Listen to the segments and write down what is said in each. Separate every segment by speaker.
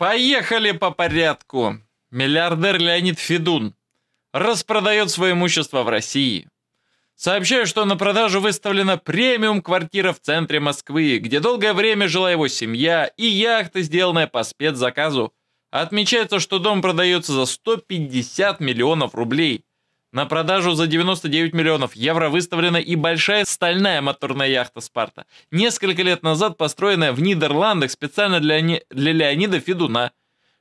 Speaker 1: Поехали по порядку. Миллиардер Леонид Федун распродает свое имущество в России. Сообщаю, что на продажу выставлена премиум-квартира в центре Москвы, где долгое время жила его семья и яхта, сделанная по спецзаказу. Отмечается, что дом продается за 150 миллионов рублей. На продажу за 99 миллионов евро выставлена и большая стальная моторная яхта «Спарта», несколько лет назад построенная в Нидерландах специально для, не... для Леонида Федуна.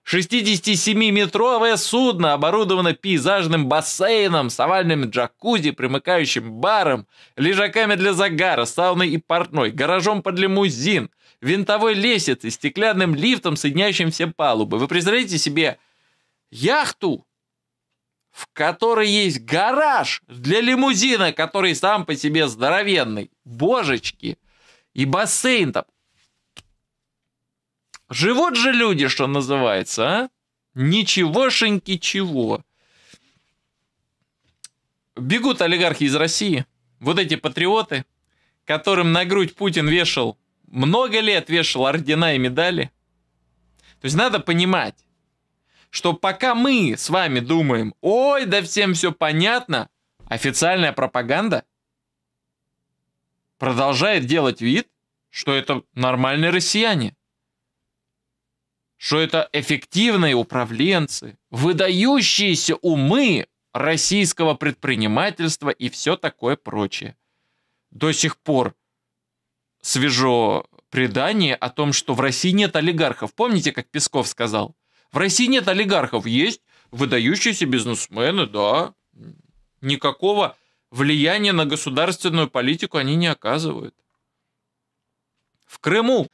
Speaker 1: 67-метровое судно оборудовано пейзажным бассейном с овальным джакузи, примыкающим баром, лежаками для загара, сауной и портной, гаражом под лимузин, винтовой лестницей, стеклянным лифтом, соединяющим все палубы. Вы представляете себе яхту в которой есть гараж для лимузина, который сам по себе здоровенный. Божечки. И бассейн там. Живут же люди, что называется, а? Ничегошеньки чего. Бегут олигархи из России. Вот эти патриоты, которым на грудь Путин вешал, много лет вешал ордена и медали. То есть надо понимать, что пока мы с вами думаем, ой, да всем все понятно, официальная пропаганда продолжает делать вид, что это нормальные россияне, что это эффективные управленцы, выдающиеся умы российского предпринимательства и все такое прочее. До сих пор свежо предание о том, что в России нет олигархов. Помните, как Песков сказал – в России нет олигархов, есть выдающиеся бизнесмены, да. Никакого влияния на государственную политику они не оказывают. В Крыму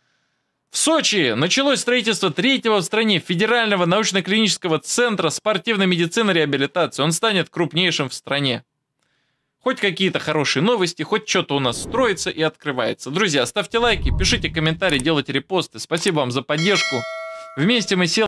Speaker 1: в Сочи началось строительство третьего в стране федерального научно-клинического центра спортивной медицины и реабилитации. Он станет крупнейшим в стране. Хоть какие-то хорошие новости, хоть что-то у нас строится и открывается. Друзья, ставьте лайки, пишите комментарии, делайте репосты. Спасибо вам за поддержку. Вместе мы сел.